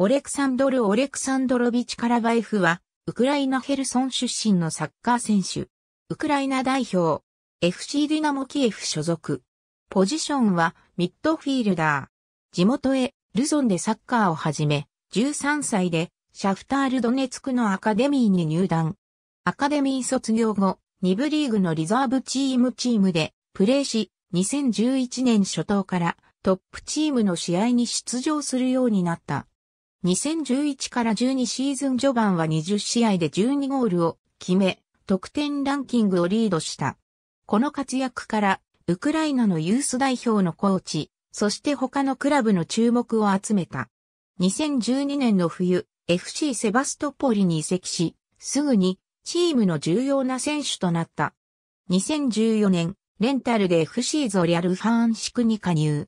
オレクサンドル・オレクサンドロビチ・カラバエフは、ウクライナ・ヘルソン出身のサッカー選手、ウクライナ代表、FC ディナモ・キエフ所属。ポジションは、ミッドフィールダー。地元へ、ルゾンでサッカーを始め、13歳で、シャフタール・ドネツクのアカデミーに入団。アカデミー卒業後、2部リーグのリザーブチームチームで、プレーし、2011年初頭からトップチームの試合に出場するようになった。2011から12シーズン序盤は20試合で12ゴールを決め、得点ランキングをリードした。この活躍から、ウクライナのユース代表のコーチ、そして他のクラブの注目を集めた。2012年の冬、FC セバストポリに移籍し、すぐにチームの重要な選手となった。2014年、レンタルで FC ゾリアルファンシクに加入。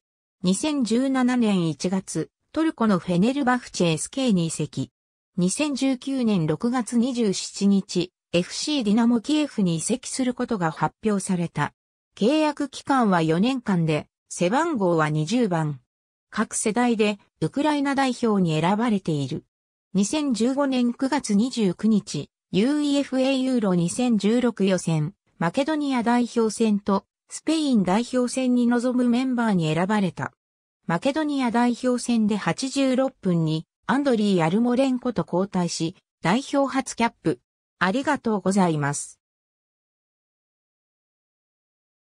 2017年1月、トルコのフェネルバフチェ SK に移籍。2019年6月27日、FC ディナモキエフに移籍することが発表された。契約期間は4年間で、背番号は20番。各世代でウクライナ代表に選ばれている。2015年9月29日、UEFA ユーロ2016予選、マケドニア代表戦とスペイン代表戦に臨むメンバーに選ばれた。マケドニア代表戦で86分にアンドリー・アルモレンコと交代し、代表初キャップ。ありがとうございます。